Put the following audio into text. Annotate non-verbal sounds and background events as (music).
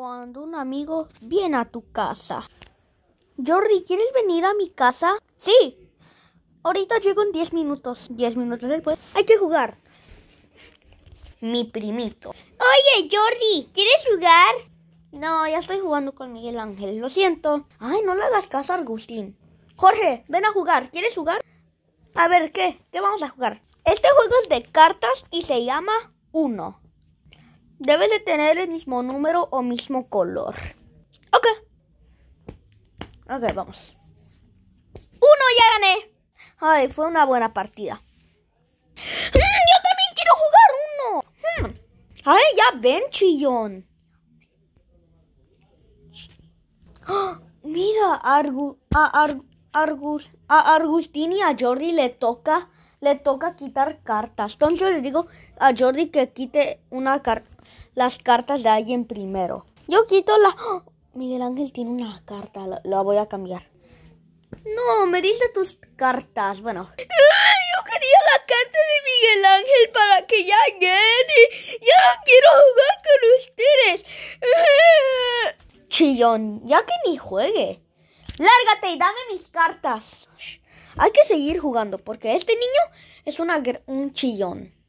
cuando un amigo viene a tu casa. Jordi, ¿quieres venir a mi casa? Sí. Ahorita llego en 10 minutos. 10 minutos después. Hay que jugar. Mi primito. Oye, Jordi, ¿quieres jugar? No, ya estoy jugando con Miguel Ángel. Lo siento. Ay, no le hagas caso a Agustín. Jorge, ven a jugar. ¿Quieres jugar? A ver, ¿qué? ¿Qué vamos a jugar? Este juego es de cartas y se llama Uno debe de tener el mismo número o mismo color. Ok. Ok, vamos. ¡Uno! ¡Ya gané! Ay, fue una buena partida. Mm, ¡Yo también quiero jugar uno! Hmm. ¡Ay, ya ven, chillón! Ah, mira, a, Argus, a Argustini y a Jordi le toca le toca quitar cartas. Entonces yo le digo a Jordi que quite una carta las cartas de alguien primero. Yo quito la... ¡Oh! Miguel Ángel tiene una carta, la, voy a cambiar. No, me diste tus cartas. Bueno. Yo quería la carta de Miguel Ángel para que ya gane. Yo no quiero jugar con ustedes. (laughs) Chillón, ya que ni juegue. Lárgate y dame mis cartas. Hay que seguir jugando porque este niño es una, un chillón.